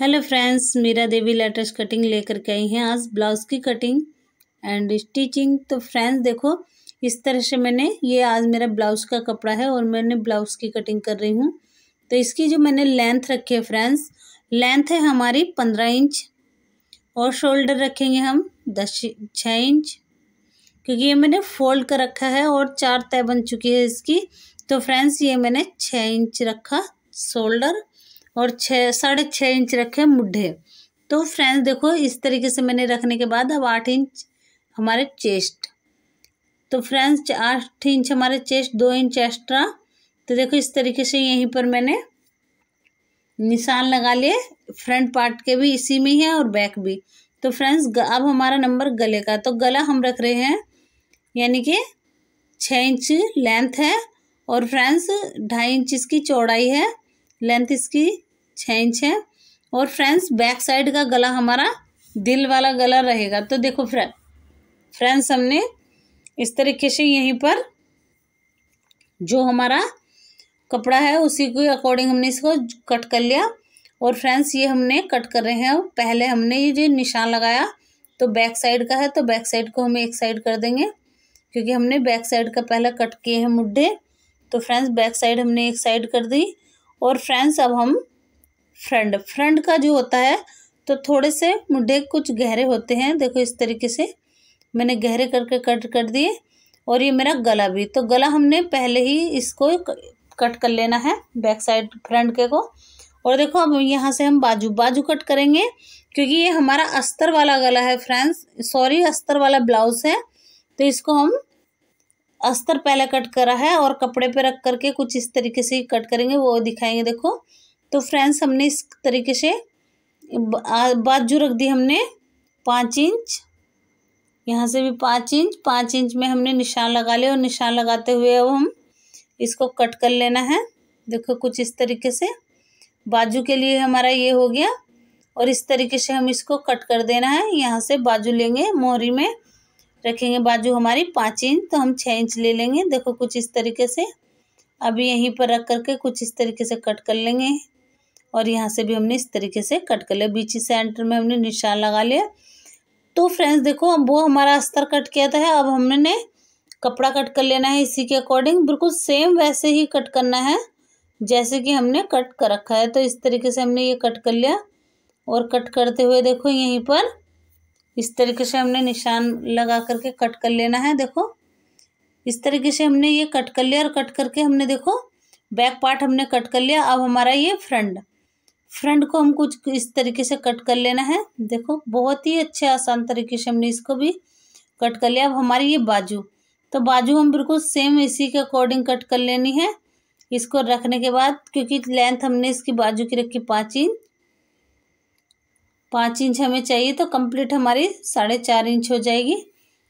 hello friends Meera Devi latest cutting लेकर के आई हैं आज ब्लाउज़ की कटिंग एंड स्टिचिंग तो फ्रेंड्स देखो इस तरह से मैंने ये आज मेरा ब्लाउज़ का कपड़ा है और मैंने ब्लाउज़ की कटिंग कर रही हूँ तो इसकी जो मैंने लेंथ रखी है फ्रेंड्स लेंथ है हमारी पंद्रह इंच और शोल्डर रखेंगे हम दस छः इंच क्योंकि ये मैंने फोल्ड कर रखा है और चार तय बन चुकी है इसकी तो फ्रेंड्स ये मैंने छः इंच रखा शोल्डर और छः साढ़े छः इंच रखे मुड्ढे तो फ्रेंड्स देखो इस तरीके से मैंने रखने के बाद अब आठ इंच हमारे चेस्ट तो फ्रेंड्स आठ इंच हमारे चेस्ट दो इंच एक्स्ट्रा तो देखो इस तरीके से यहीं पर मैंने निशान लगा लिए फ्रंट पार्ट के भी इसी में ही है और बैक भी तो फ्रेंड्स अब हमारा नंबर गले का तो गला हम रख रहे हैं यानी कि छः इंच लेंथ है और फ्रेंड्स ढाई इंच इसकी चौड़ाई है लेंथ इसकी छः इंच है और फ्रेंड्स बैक साइड का गला हमारा दिल वाला गला रहेगा तो देखो फ्रेंड फ्रेंड्स हमने इस तरीके से यहीं पर जो हमारा कपड़ा है उसी के अकॉर्डिंग हमने इसको कट कर लिया और फ्रेंड्स ये हमने कट कर रहे हैं पहले हमने ये जो निशान लगाया तो बैक साइड का है तो बैक साइड को हम एक साइड कर देंगे क्योंकि हमने बैक साइड का पहला कट किए हैं मुड्ढे तो फ्रेंड्स बैक साइड हमने एक साइड कर दी और फ्रेंड्स अब हम फ्रेंड फ्रंट का जो होता है तो थोड़े से मुड्ढे कुछ गहरे होते हैं देखो इस तरीके से मैंने गहरे करके कट कर दिए और ये मेरा गला भी तो गला हमने पहले ही इसको कट कर लेना है बैक साइड फ्रंट के को और देखो अब यहाँ से हम बाजू बाजू कट करेंगे क्योंकि ये हमारा अस्तर वाला गला है फ्रेंड्स सॉरी अस्तर वाला ब्लाउज है तो इसको हम अस्तर पहले कट करा है और कपड़े पे रख करके कुछ इस तरीके से कट करेंगे वो दिखाएंगे देखो तो फ्रेंड्स हमने इस तरीके से बाजू रख दी हमने पाँच इंच यहाँ से भी पाँच इंच पाँच इंच में हमने निशान लगा लिया और निशान लगाते हुए अब हम इसको कट कर लेना है देखो कुछ इस तरीके से बाजू के लिए हमारा ये हो गया और इस तरीके से हम इसको कट कर देना है यहाँ से बाजू लेंगे मोहरी में रखेंगे बाजू हमारी पाँच इंच तो हम छः इंच ले लेंगे देखो कुछ इस तरीके से अभी यहीं पर रख करके कुछ इस तरीके से कट कर लेंगे और यहाँ से भी हमने इस तरीके से कट कर लिया बीच सेंटर में हमने निशान लगा लिया तो फ्रेंड्स देखो अब वो हमारा अस्तर कट किया था अब हमने कपड़ा कट कर लेना है इसी के अकॉर्डिंग बिल्कुल सेम वैसे ही कट करना है जैसे कि हमने कट कर रखा है तो इस तरीके से हमने ये कट कर लिया और कट करते हुए देखो यहीं पर इस तरीके से हमने निशान लगा करके कट कर लेना है देखो इस तरीके से हमने ये कट कर लिया और कट करके हमने देखो बैक पार्ट हमने कट कर लिया अब हमारा ये फ्रंट फ्रंट को हम कुछ इस तरीके से कट कर लेना है देखो बहुत ही अच्छे आसान तरीके से हमने इसको भी कट कर लिया अब हमारी ये बाजू तो बाजू हम बिल्कुल सेम इसी के अकॉर्डिंग कट कर लेनी है इसको रखने के बाद क्योंकि लेंथ हमने इसकी बाजू की रखी पाँच इंच पाँच इंच हमें चाहिए तो कंप्लीट हमारी साढ़े चार इंच हो जाएगी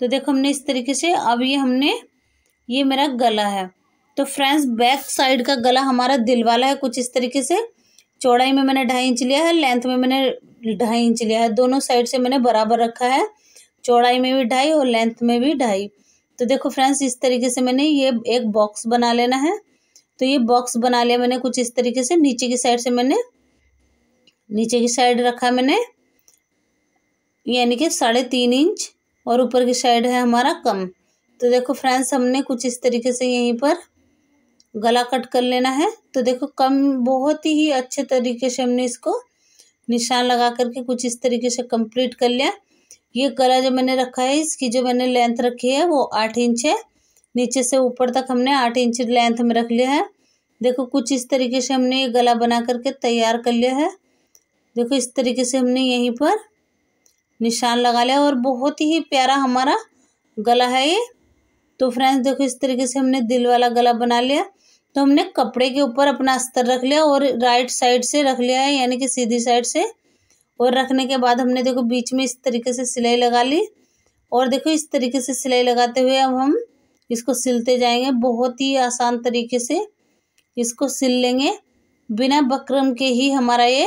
तो देखो हमने इस तरीके से अब ये हमने ये मेरा गला है तो फ्रेंड्स बैक साइड का गला हमारा दिल वाला है कुछ इस तरीके से चौड़ाई में मैंने ढाई इंच लिया है लेंथ में मैंने ढाई इंच लिया है दोनों साइड से मैंने बराबर रखा है चौड़ाई में भी ढाई और लेंथ में भी ढाई तो देखो फ्रेंड्स इस तरीके से मैंने ये एक बॉक्स बना लेना है तो ये बॉक्स बना लिया मैंने कुछ इस तरीके से नीचे की साइड से मैंने नीचे की साइड रखा मैंने यानी कि साढ़े तीन इंच और ऊपर की साइड है हमारा कम तो देखो फ्रेंड्स हमने कुछ इस तरीके से यहीं पर गला कट कर लेना है तो देखो कम बहुत ही अच्छे तरीके से हमने इसको निशान लगा करके कुछ इस तरीके से कंप्लीट कर लिया ये गला जो मैंने रखा है इसकी जो मैंने लेंथ रखी है वो आठ इंच है नीचे से ऊपर तक हमने आठ इंच लेंथ में रख लिया है देखो कुछ इस तरीके से हमने ये गला बना करके तैयार कर लिया है देखो इस तरीके से हमने यहीं पर निशान लगा लिया और बहुत ही प्यारा हमारा गला है ये तो फ्रेंड्स देखो इस तरीके से हमने दिल वाला गला बना लिया तो हमने कपड़े के ऊपर अपना अस्तर रख लिया और राइट साइड से रख लिया है यानी कि सीधी साइड से और रखने के बाद हमने देखो बीच में इस तरीके से सिलाई लगा ली और देखो इस तरीके से सिलाई लगाते हुए अब हम इसको सिलते जाएंगे बहुत ही आसान तरीके से इसको सिल लेंगे बिना बकरम के ही हमारा ये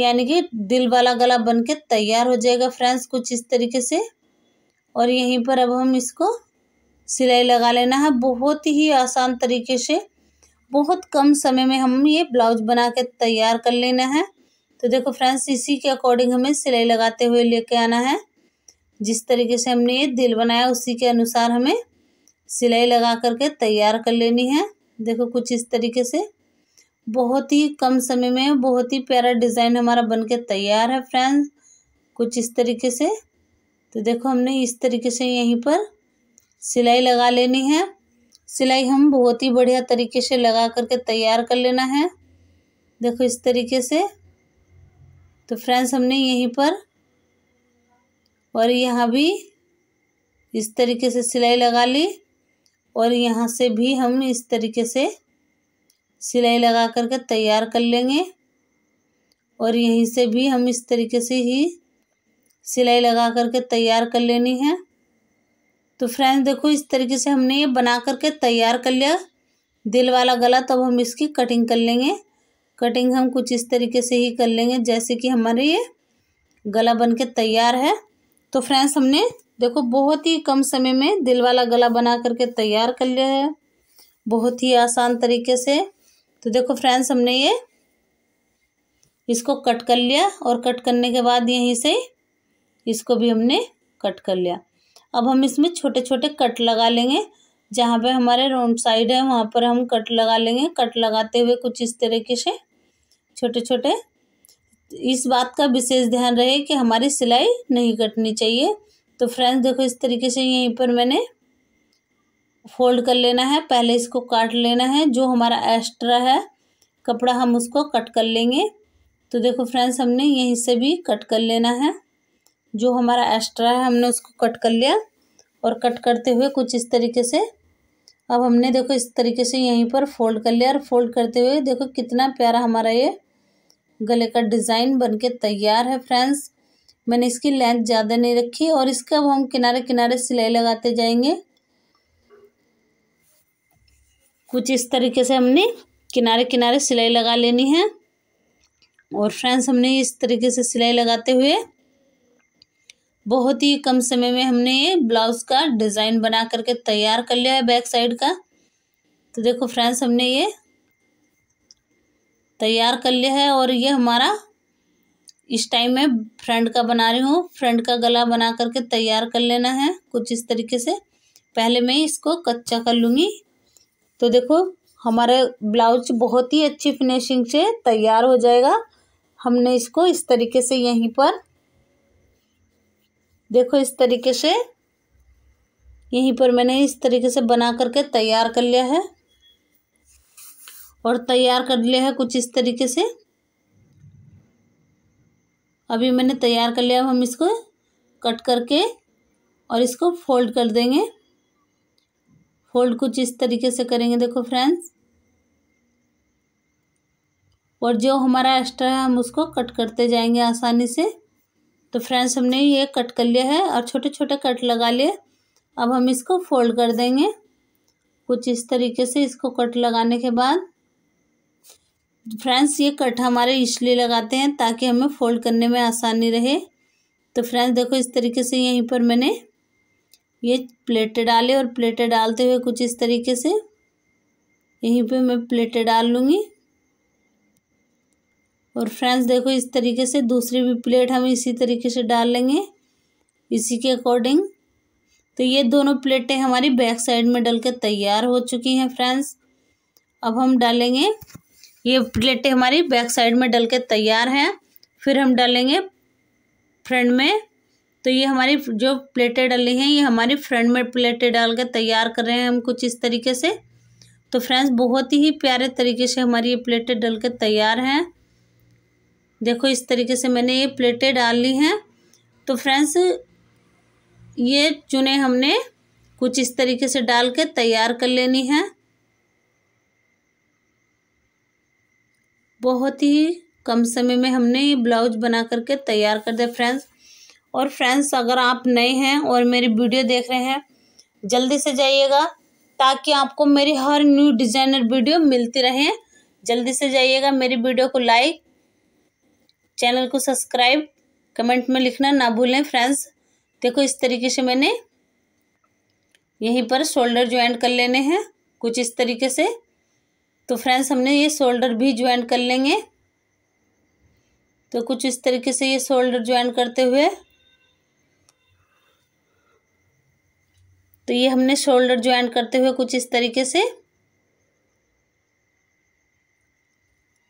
यानी कि दिल वाला गला बन के तैयार हो जाएगा फ्रेंड्स कुछ इस तरीके से और यहीं पर अब हम इसको सिलाई लगा लेना है बहुत ही आसान तरीके से बहुत कम समय में हम ये ब्लाउज बना के तैयार कर लेना है तो देखो फ्रेंड्स इसी के अकॉर्डिंग हमें सिलाई लगाते हुए लेके आना है जिस तरीके से हमने ये दिल बनाया उसी के अनुसार हमें सिलाई लगा करके तैयार कर लेनी है देखो कुछ इस तरीके से बहुत ही कम समय में बहुत ही प्यारा डिज़ाइन हमारा बन के तैयार है फ्रेंड्स कुछ इस तरीके से तो देखो हमने इस तरीके से यहीं पर सिलाई लगा लेनी है सिलाई हम बहुत ही बढ़िया तरीके से लगा करके तैयार कर लेना है देखो इस तरीके से तो फ्रेंड्स हमने यहीं पर और यहाँ भी इस तरीके से सिलाई लगा ली और यहाँ से भी हम इस तरीके से सिलाई लगा करके तैयार कर लेंगे और यहीं से भी हम इस तरीके से ही सिलाई लगा करके तैयार कर लेनी है तो फ्रेंड्स देखो इस तरीके से हमने ये बना करके तैयार कर लिया दिल वाला गला तब हम इसकी कटिंग कर लेंगे कटिंग हम कुछ इस तरीके से ही कर लेंगे जैसे कि हमारे ये गला बन के तैयार है तो फ्रेंड्स हमने देखो बहुत ही कम समय में दिल वाला गला बना करके तैयार कर लिया है बहुत ही आसान तरीके से तो देखो फ्रेंड्स हमने ये इसको कट कर लिया और कट करने के बाद यहीं से इसको भी हमने कट कर लिया अब हम इसमें छोटे छोटे कट लगा लेंगे जहाँ पे हमारे राउंड साइड है वहाँ पर हम कट लगा लेंगे कट लगाते हुए कुछ इस तरीके से छोटे छोटे इस बात का विशेष ध्यान रहे कि हमारी सिलाई नहीं कटनी चाहिए तो फ्रेंड्स देखो इस तरीके से यहीं पर मैंने फोल्ड कर लेना है पहले इसको काट लेना है जो हमारा एक्स्ट्रा है कपड़ा हम उसको कट कर लेंगे तो देखो फ्रेंड्स हमने यहीं से भी कट कर लेना है जो हमारा एक्स्ट्रा है हमने उसको कट कर लिया और कट करते हुए कुछ इस तरीके से अब हमने देखो इस तरीके से यहीं पर फोल्ड कर लिया और फोल्ड करते हुए देखो कितना प्यारा हमारा ये गले का डिज़ाइन बनके तैयार है फ्रेंड्स मैंने इसकी लेंथ ज़्यादा नहीं रखी और इसका अब हम किनारे किनारे सिलाई लगाते जाएंगे कुछ इस तरीके से हमने किनारे किनारे सिलाई लगा लेनी है और फ्रेंड्स हमने इस तरीके से सिलाई लगाते हुए बहुत ही कम समय में हमने ये ब्लाउज़ का डिज़ाइन बना करके तैयार कर लिया है बैक साइड का तो देखो फ्रेंड्स हमने ये तैयार कर लिया है और ये हमारा इस टाइम में फ्रंट का बना रही हूँ फ्रंट का गला बना करके तैयार कर लेना है कुछ इस तरीके से पहले मैं इसको कच्चा कर लूँगी तो देखो हमारे ब्लाउज बहुत ही अच्छी फिनिशिंग से तैयार हो जाएगा हमने इसको इस तरीके से यहीं पर देखो इस तरीके से यहीं पर मैंने इस तरीके से बना करके तैयार कर लिया है और तैयार कर लिया है कुछ इस तरीके से अभी मैंने तैयार कर लिया अब हम इसको कट करके और इसको फोल्ड कर देंगे फोल्ड कुछ इस तरीके से करेंगे देखो फ्रेंड्स और जो हमारा एक्स्ट्रा है हम उसको कट करते जाएंगे आसानी से तो फ्रेंड्स हमने ये कट कर लिया है और छोटे छोटे कट लगा लिए अब हम इसको फोल्ड कर देंगे कुछ इस तरीके से इसको कट लगाने के बाद फ्रेंड्स ये कट हमारे इसलिए लगाते हैं ताकि हमें फोल्ड करने में आसानी रहे तो फ्रेंड्स देखो इस तरीके से यहीं पर मैंने ये प्लेटें डाले और प्लेटें डालते हुए कुछ इस तरीके से यहीं पे मैं प्लेटें डाल लूँगी और फ्रेंड्स देखो इस तरीके से दूसरी भी प्लेट हम इसी तरीके से डाल लेंगे इसी के अकॉर्डिंग तो ये दोनों प्लेटें हमारी बैक साइड में डल के तैयार हो चुकी हैं फ्रेंड्स अब हम डालेंगे ये प्लेटें हमारी बैक साइड में डल के तैयार हैं फिर हम डालेंगे फ्रंट में तो ये हमारी जो प्लेटें डली हैं ये हमारी फ्रंट में प्लेटें डाल के तैयार कर रहे हैं हम कुछ इस तरीके से तो फ्रेंड्स बहुत ही प्यारे तरीके से हमारी ये प्लेटें डल के तैयार हैं देखो इस तरीके से मैंने ये प्लेटें डाल ली हैं तो फ्रेंड्स ये चुने हमने कुछ इस तरीके से डाल के तैयार कर लेनी है बहुत ही कम समय में हमने ये ब्लाउज बना करके तैयार कर दिया फ्रेंड्स और फ्रेंड्स अगर आप नए हैं और मेरी वीडियो देख रहे हैं जल्दी से जाइएगा ताकि आपको मेरी हर न्यू डिज़ाइनर वीडियो मिलती रहे जल्दी से जाइएगा मेरी वीडियो को लाइक चैनल को सब्सक्राइब कमेंट में लिखना ना भूलें फ्रेंड्स देखो इस तरीके से मैंने यहीं पर शोल्डर ज्वाइंट कर लेने हैं कुछ इस तरीके से तो फ्रेंड्स हमने ये शोल्डर भी ज्वाइन कर लेंगे तो कुछ इस तरीके से ये शोल्डर ज्वाइन करते हुए तो ये हमने शोल्डर ज्वाइन करते हुए कुछ इस तरीके से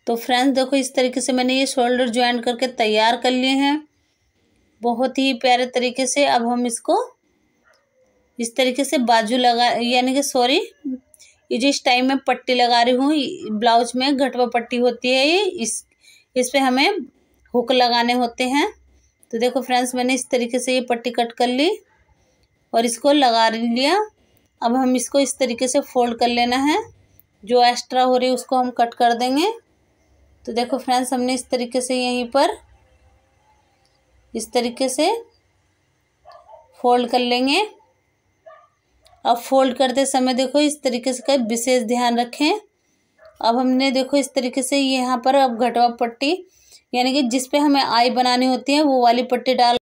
तो फ्रेंड्स देखो इस तरीके से मैंने ये शोल्डर ज्वाइन करके तैयार कर लिए हैं बहुत ही प्यारे तरीके से अब हम इसको इस तरीके से बाजू लगा यानी कि सॉरी ये जिस टाइम में पट्टी लगा रही हूँ ब्लाउज में घटवा पट्टी होती है ये इस इस पर हमें हुक लगाने होते हैं तो देखो फ्रेंड्स मैंने इस तरीके से ये पट्टी कट कर ली और इसको लगा लिया अब हम इसको इस तरीके से फोल्ड कर लेना है जो एक्स्ट्रा हो रही है उसको हम कट कर देंगे तो देखो फ्रेंड्स हमने इस तरीके से यहीं पर इस तरीके से फोल्ड कर लेंगे अब फोल्ड करते समय देखो इस तरीके से का विशेष ध्यान रखें अब हमने देखो इस तरीके से यहाँ पर अब घटवा पट्टी यानी कि जिस पे हमें आई बनानी होती है वो वाली पट्टी डाल